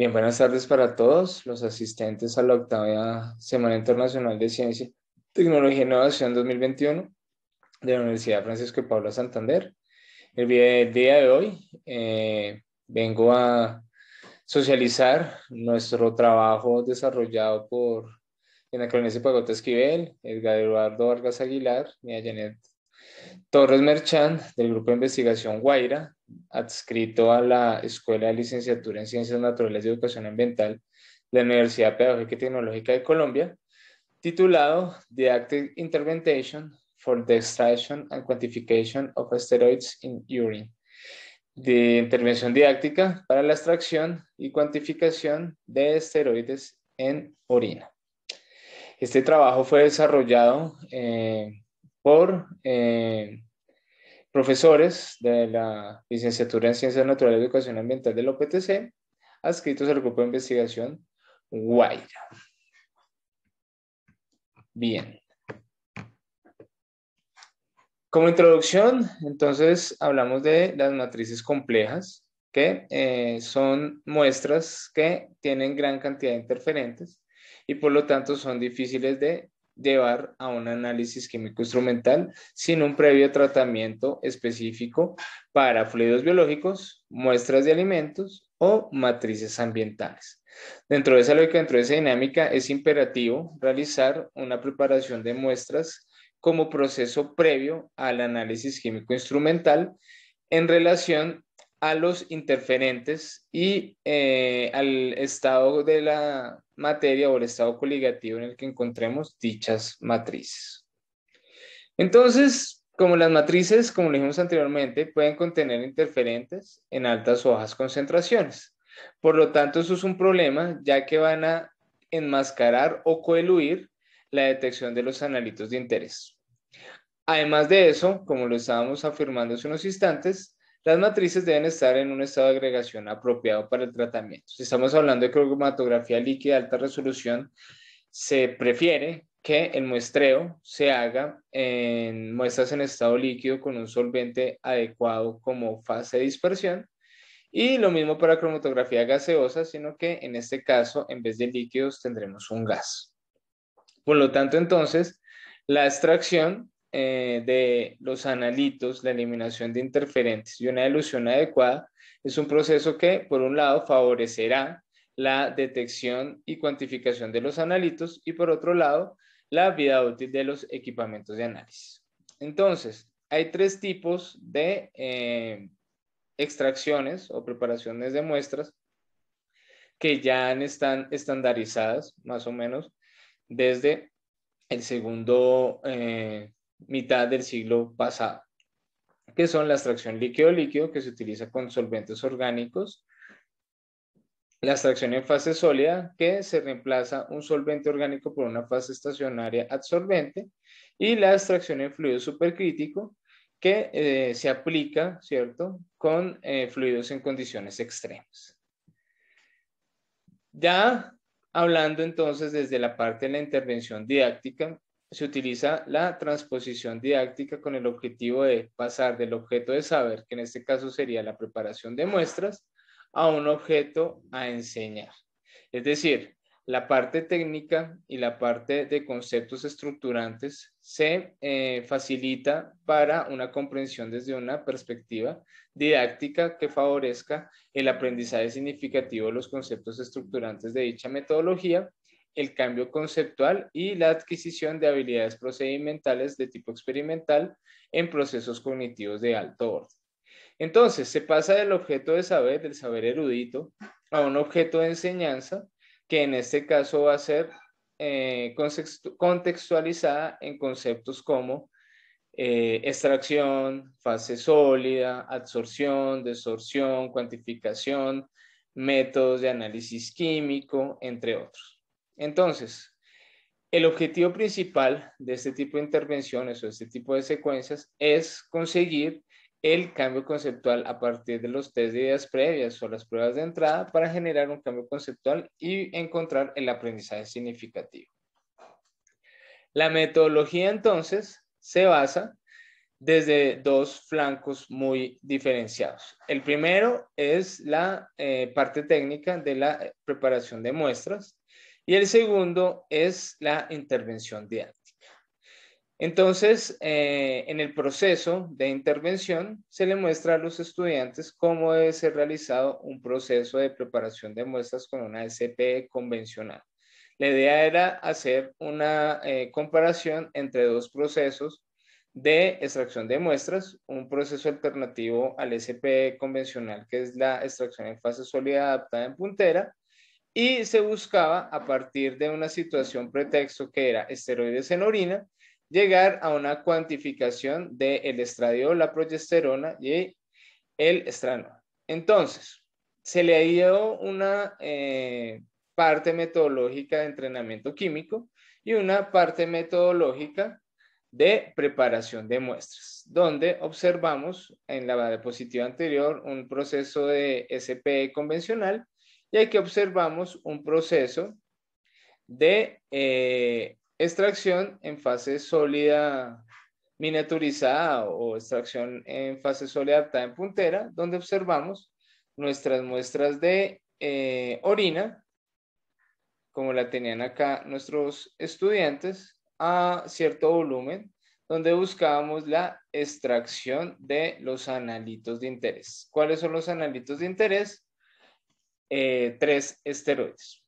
Bien, buenas tardes para todos los asistentes a la octava Semana Internacional de Ciencia, Tecnología e Innovación 2021 de la Universidad Francisco de Paula Santander. El día de hoy eh, vengo a socializar nuestro trabajo desarrollado por Ana de Pagota Esquivel, Edgar Eduardo Vargas Aguilar y Janet Torres Merchant del Grupo de Investigación Guaira adscrito a la Escuela de Licenciatura en Ciencias Naturales y Educación Ambiental de la Universidad Pedagógica y Tecnológica de Colombia, titulado Didactic Intervention for the Extraction and Quantification of Steroids in Urine, de intervención didáctica para la extracción y cuantificación de esteroides en orina. Este trabajo fue desarrollado eh, por eh, profesores de la licenciatura en Ciencias Naturales y Educación Ambiental de del OPTC, adscritos al grupo de investigación Guaira. Bien. Como introducción, entonces hablamos de las matrices complejas, que eh, son muestras que tienen gran cantidad de interferentes y por lo tanto son difíciles de llevar a un análisis químico instrumental sin un previo tratamiento específico para fluidos biológicos, muestras de alimentos o matrices ambientales. Dentro de esa lógica, dentro de esa dinámica, es imperativo realizar una preparación de muestras como proceso previo al análisis químico instrumental en relación a los interferentes y eh, al estado de la materia o el estado coligativo en el que encontremos dichas matrices. Entonces, como las matrices, como dijimos anteriormente, pueden contener interferentes en altas o bajas concentraciones. Por lo tanto, eso es un problema, ya que van a enmascarar o coeluir la detección de los analitos de interés. Además de eso, como lo estábamos afirmando hace unos instantes, las matrices deben estar en un estado de agregación apropiado para el tratamiento. Si estamos hablando de cromatografía líquida de alta resolución, se prefiere que el muestreo se haga en muestras en estado líquido con un solvente adecuado como fase de dispersión. Y lo mismo para cromatografía gaseosa, sino que en este caso, en vez de líquidos, tendremos un gas. Por lo tanto, entonces, la extracción eh, de los analitos, la eliminación de interferentes y una dilución adecuada, es un proceso que, por un lado, favorecerá la detección y cuantificación de los analitos y, por otro lado, la vida útil de los equipamientos de análisis. Entonces, hay tres tipos de eh, extracciones o preparaciones de muestras que ya están estandarizadas, más o menos, desde el segundo eh, mitad del siglo pasado, que son la extracción líquido-líquido que se utiliza con solventes orgánicos, la extracción en fase sólida, que se reemplaza un solvente orgánico por una fase estacionaria absorbente, y la extracción en fluido supercrítico, que eh, se aplica, ¿cierto?, con eh, fluidos en condiciones extremas. Ya hablando entonces desde la parte de la intervención didáctica, se utiliza la transposición didáctica con el objetivo de pasar del objeto de saber, que en este caso sería la preparación de muestras, a un objeto a enseñar. Es decir, la parte técnica y la parte de conceptos estructurantes se eh, facilita para una comprensión desde una perspectiva didáctica que favorezca el aprendizaje significativo de los conceptos estructurantes de dicha metodología el cambio conceptual y la adquisición de habilidades procedimentales de tipo experimental en procesos cognitivos de alto orden. Entonces, se pasa del objeto de saber, del saber erudito, a un objeto de enseñanza, que en este caso va a ser eh, contextualizada en conceptos como eh, extracción, fase sólida, absorción, desorción, cuantificación, métodos de análisis químico, entre otros. Entonces, el objetivo principal de este tipo de intervenciones o este tipo de secuencias es conseguir el cambio conceptual a partir de los test de ideas previas o las pruebas de entrada para generar un cambio conceptual y encontrar el aprendizaje significativo. La metodología entonces se basa desde dos flancos muy diferenciados. El primero es la eh, parte técnica de la preparación de muestras y el segundo es la intervención didáctica. Entonces, eh, en el proceso de intervención se le muestra a los estudiantes cómo debe ser realizado un proceso de preparación de muestras con una SPE convencional. La idea era hacer una eh, comparación entre dos procesos de extracción de muestras, un proceso alternativo al SPE convencional, que es la extracción en fase sólida adaptada en puntera, y se buscaba, a partir de una situación pretexto que era esteroides en orina, llegar a una cuantificación del el estradiol, la progesterona y el estrano. Entonces, se le dio una eh, parte metodológica de entrenamiento químico y una parte metodológica de preparación de muestras, donde observamos en la diapositiva anterior un proceso de SPE convencional y aquí observamos un proceso de eh, extracción en fase sólida miniaturizada o extracción en fase sólida adaptada en puntera, donde observamos nuestras muestras de eh, orina, como la tenían acá nuestros estudiantes, a cierto volumen, donde buscábamos la extracción de los analitos de interés. ¿Cuáles son los analitos de interés? Eh, tres esteroides.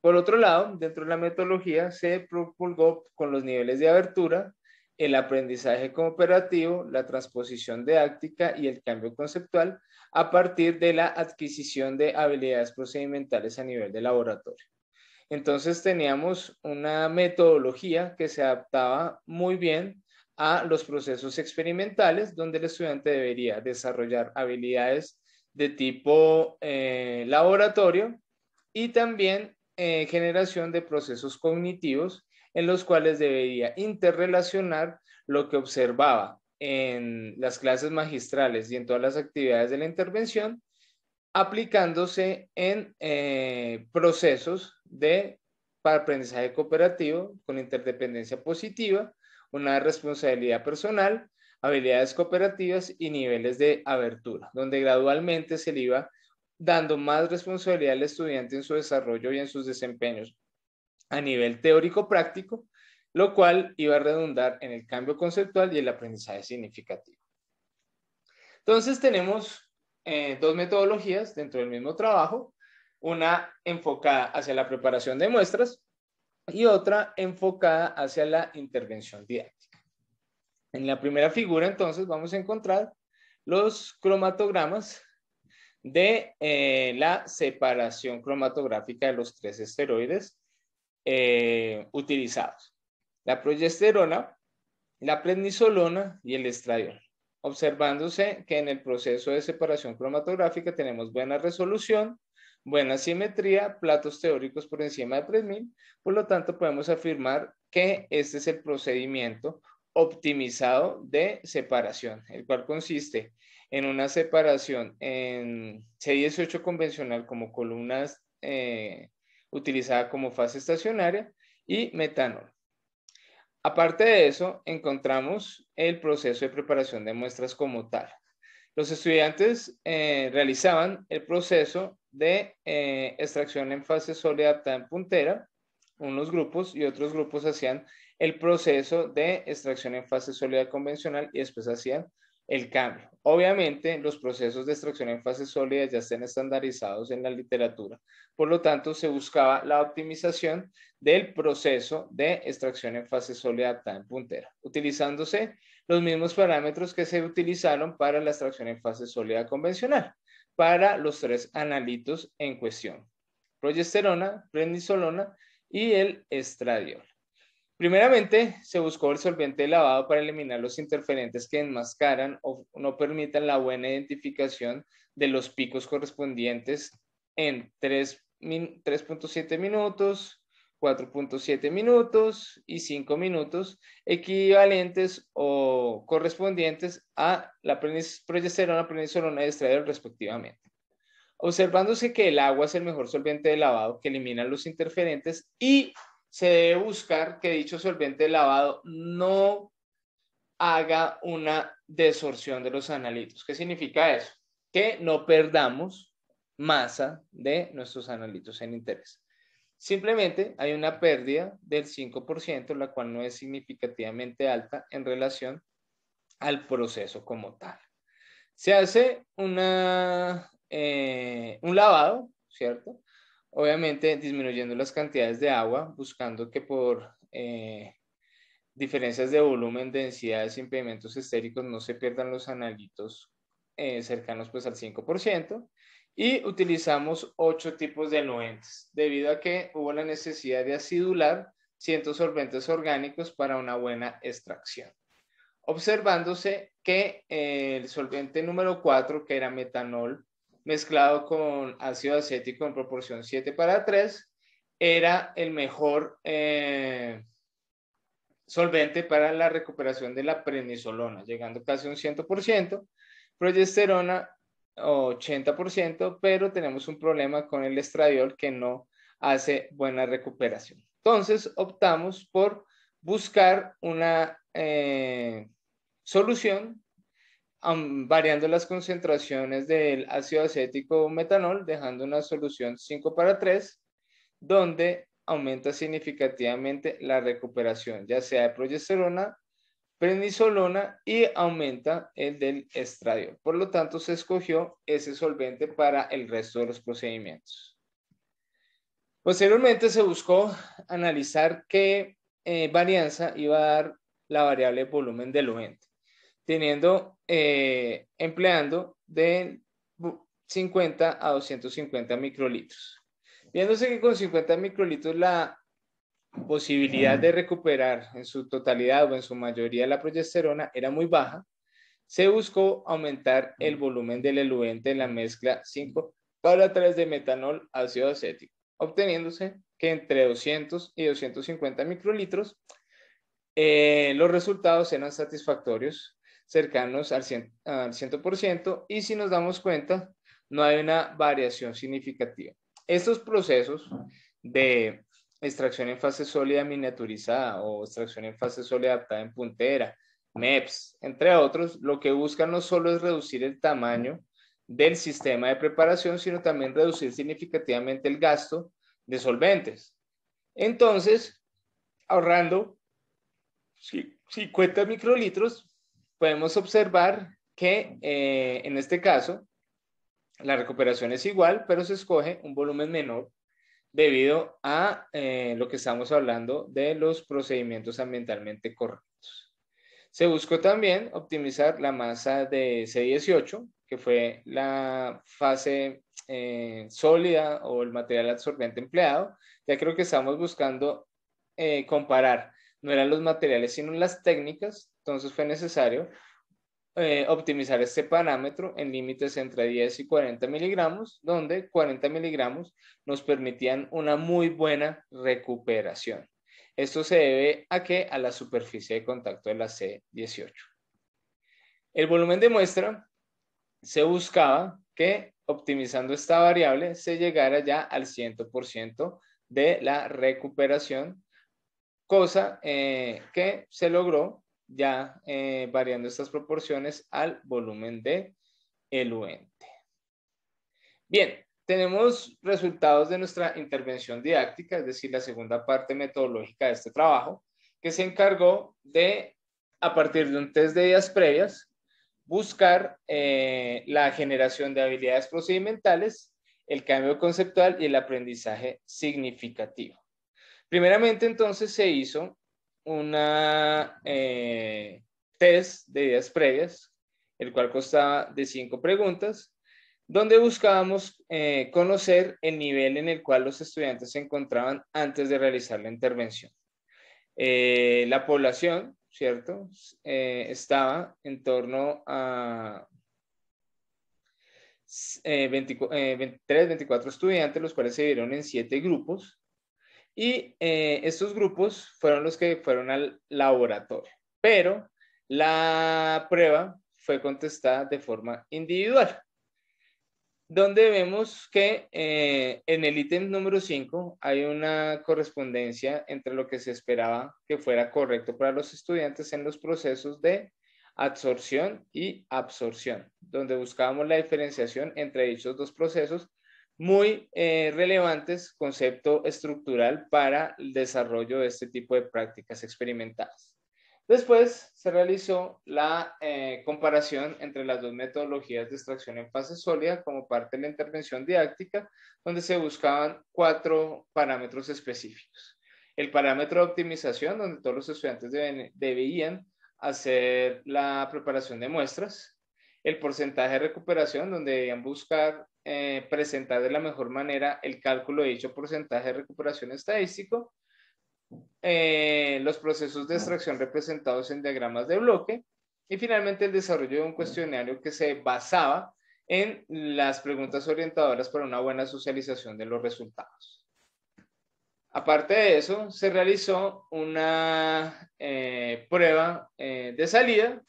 Por otro lado, dentro de la metodología se propulgó con los niveles de abertura, el aprendizaje cooperativo, la transposición didáctica y el cambio conceptual a partir de la adquisición de habilidades procedimentales a nivel de laboratorio. Entonces teníamos una metodología que se adaptaba muy bien a los procesos experimentales donde el estudiante debería desarrollar habilidades de tipo eh, laboratorio y también eh, generación de procesos cognitivos en los cuales debería interrelacionar lo que observaba en las clases magistrales y en todas las actividades de la intervención, aplicándose en eh, procesos de para aprendizaje cooperativo con interdependencia positiva, una responsabilidad personal habilidades cooperativas y niveles de abertura, donde gradualmente se le iba dando más responsabilidad al estudiante en su desarrollo y en sus desempeños a nivel teórico-práctico, lo cual iba a redundar en el cambio conceptual y el aprendizaje significativo. Entonces tenemos eh, dos metodologías dentro del mismo trabajo, una enfocada hacia la preparación de muestras y otra enfocada hacia la intervención didáctica. En la primera figura, entonces, vamos a encontrar los cromatogramas de eh, la separación cromatográfica de los tres esteroides eh, utilizados. La progesterona, la prednisolona y el estradiol. Observándose que en el proceso de separación cromatográfica tenemos buena resolución, buena simetría, platos teóricos por encima de 3000, por lo tanto podemos afirmar que este es el procedimiento optimizado de separación, el cual consiste en una separación en C18 convencional como columnas eh, utilizada como fase estacionaria y metanol. Aparte de eso, encontramos el proceso de preparación de muestras como tal. Los estudiantes eh, realizaban el proceso de eh, extracción en fase sólida adaptada en puntera, unos grupos y otros grupos hacían el proceso de extracción en fase sólida convencional y después hacían el cambio. Obviamente, los procesos de extracción en fase sólida ya están estandarizados en la literatura. Por lo tanto, se buscaba la optimización del proceso de extracción en fase sólida adaptada en puntera, utilizándose los mismos parámetros que se utilizaron para la extracción en fase sólida convencional, para los tres analitos en cuestión, progesterona, prednisolona y el estradiol. Primeramente, se buscó el solvente de lavado para eliminar los interferentes que enmascaran o no permitan la buena identificación de los picos correspondientes en 3.7 minutos, 4.7 minutos y 5 minutos, equivalentes o correspondientes a la progesterona, prednisolona y estradiol respectivamente. Observándose que el agua es el mejor solvente de lavado que elimina los interferentes y se debe buscar que dicho solvente lavado no haga una desorción de los analitos. ¿Qué significa eso? Que no perdamos masa de nuestros analitos en interés. Simplemente hay una pérdida del 5%, la cual no es significativamente alta en relación al proceso como tal. Se hace eh, un lavado, ¿cierto? Obviamente disminuyendo las cantidades de agua, buscando que por eh, diferencias de volumen, densidades y impedimentos estéricos no se pierdan los analitos eh, cercanos pues al 5%. Y utilizamos ocho tipos de anuentes, debido a que hubo la necesidad de acidular cientos solventes orgánicos para una buena extracción. Observándose que eh, el solvente número 4, que era metanol, mezclado con ácido acético en proporción 7 para 3, era el mejor eh, solvente para la recuperación de la prednisolona, llegando casi a un 100%, progesterona 80%, pero tenemos un problema con el estradiol que no hace buena recuperación. Entonces optamos por buscar una eh, solución variando las concentraciones del ácido acético metanol, dejando una solución 5 para 3, donde aumenta significativamente la recuperación, ya sea de progesterona, prednisolona y aumenta el del estradiol. Por lo tanto, se escogió ese solvente para el resto de los procedimientos. Posteriormente se buscó analizar qué eh, varianza iba a dar la variable volumen del diluente teniendo, eh, empleando de 50 a 250 microlitros. Viéndose que con 50 microlitros la posibilidad de recuperar en su totalidad o en su mayoría la progesterona era muy baja, se buscó aumentar el volumen del eluente en la mezcla 5 para través de metanol ácido acético, obteniéndose que entre 200 y 250 microlitros eh, los resultados eran satisfactorios cercanos al, al 100% y si nos damos cuenta, no hay una variación significativa. Estos procesos de extracción en fase sólida miniaturizada o extracción en fase sólida adaptada en puntera, MEPS, entre otros, lo que buscan no solo es reducir el tamaño del sistema de preparación, sino también reducir significativamente el gasto de solventes. Entonces, ahorrando 50 microlitros, podemos observar que eh, en este caso la recuperación es igual, pero se escoge un volumen menor debido a eh, lo que estamos hablando de los procedimientos ambientalmente correctos. Se buscó también optimizar la masa de C18, que fue la fase eh, sólida o el material absorbente empleado. Ya creo que estamos buscando comparar, no eran los materiales, sino las técnicas entonces fue necesario eh, optimizar este parámetro en límites entre 10 y 40 miligramos, donde 40 miligramos nos permitían una muy buena recuperación. Esto se debe a que a la superficie de contacto de la C18. El volumen de muestra se buscaba que optimizando esta variable se llegara ya al 100% de la recuperación, cosa eh, que se logró ya eh, variando estas proporciones al volumen de eluente. Bien, tenemos resultados de nuestra intervención didáctica, es decir, la segunda parte metodológica de este trabajo, que se encargó de, a partir de un test de días previas, buscar eh, la generación de habilidades procedimentales, el cambio conceptual y el aprendizaje significativo. Primeramente, entonces, se hizo una eh, test de ideas previas, el cual constaba de cinco preguntas, donde buscábamos eh, conocer el nivel en el cual los estudiantes se encontraban antes de realizar la intervención. Eh, la población, ¿cierto? estaba en torno a 23, 24 estudiantes, los cuales se dividieron en siete grupos y eh, estos grupos fueron los que fueron al laboratorio, pero la prueba fue contestada de forma individual, donde vemos que eh, en el ítem número 5 hay una correspondencia entre lo que se esperaba que fuera correcto para los estudiantes en los procesos de absorción y absorción, donde buscábamos la diferenciación entre dichos dos procesos muy eh, relevantes, concepto estructural para el desarrollo de este tipo de prácticas experimentales. Después se realizó la eh, comparación entre las dos metodologías de extracción en fase sólida como parte de la intervención didáctica, donde se buscaban cuatro parámetros específicos. El parámetro de optimización, donde todos los estudiantes debían hacer la preparación de muestras, el porcentaje de recuperación, donde debían buscar eh, presentar de la mejor manera el cálculo de dicho porcentaje de recuperación estadístico, eh, los procesos de extracción representados en diagramas de bloque y finalmente el desarrollo de un cuestionario que se basaba en las preguntas orientadoras para una buena socialización de los resultados. Aparte de eso, se realizó una eh, prueba de salida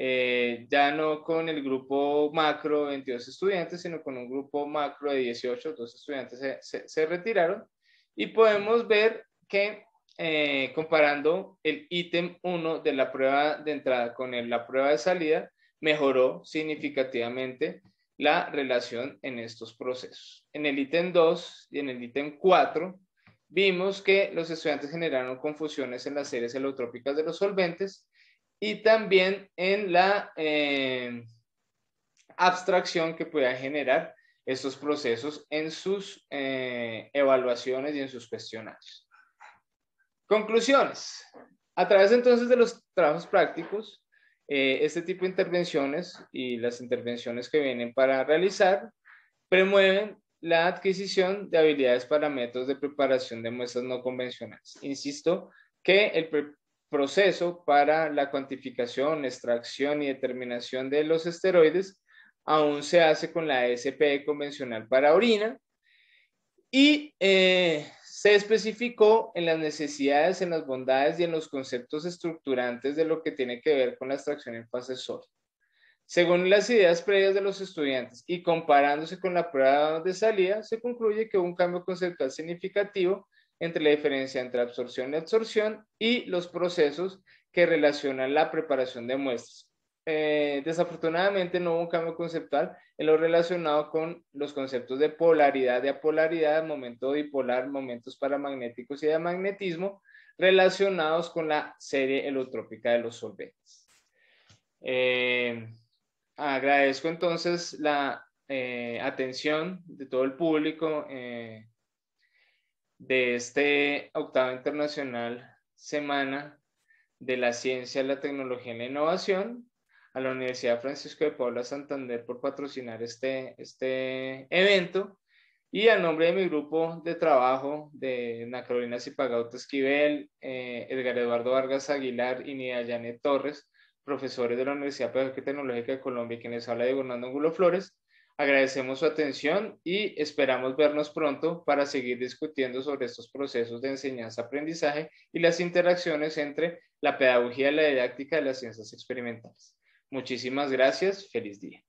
eh, ya no con el grupo macro de 22 estudiantes, sino con un grupo macro de 18, dos estudiantes se, retiraron. Y podemos ver que eh, comparando el ítem 1 de la prueba de entrada con la prueba de salida, mejoró significativamente la relación en estos procesos. En el ítem 2 y en el ítem 4 vimos que los estudiantes generaron confusiones en las series helotrópicas de los solventes y también en la eh, abstracción que pueda generar estos procesos en sus eh, evaluaciones y en sus cuestionarios. Conclusiones. A través entonces de los trabajos prácticos, eh, este tipo de intervenciones y las intervenciones que vienen para realizar promueven la adquisición de habilidades para métodos de preparación de muestras no convencionales. Insisto que el, proceso para la cuantificación, extracción y determinación de los esteroides aún se hace con la SPE convencional para orina y eh, se especificó en las necesidades, en las bondades y en los conceptos estructurantes de lo que tiene que ver con la extracción en fase sólida. Según las ideas previas de los estudiantes y comparándose con la prueba de salida, se concluye que un cambio conceptual significativo entre la diferencia entre absorción y absorción y los procesos que relacionan la preparación de muestras. Eh, desafortunadamente no hubo un cambio conceptual en lo relacionado con los conceptos de polaridad, de apolaridad, momento dipolar, momentos paramagnéticos y de magnetismo relacionados con la serie elotrópica de los solventes. Eh, agradezco entonces la eh, atención de todo el público de este octavo internacional semana de la ciencia, la tecnología y la innovación a la Universidad Francisco de Paula Santander por patrocinar este, este evento y a nombre de mi grupo de trabajo de Ana Carolina Cipagauta Esquivel, eh, Edgar Eduardo Vargas Aguilar y Nia Janet Torres, profesores de la Universidad Pedagógica Tecnológica de Colombia, quienes habla de Hernando Angulo Flores, Agradecemos su atención y esperamos vernos pronto para seguir discutiendo sobre estos procesos de enseñanza-aprendizaje y las interacciones entre la pedagogía y la didáctica de las ciencias experimentales. Muchísimas gracias. Feliz día.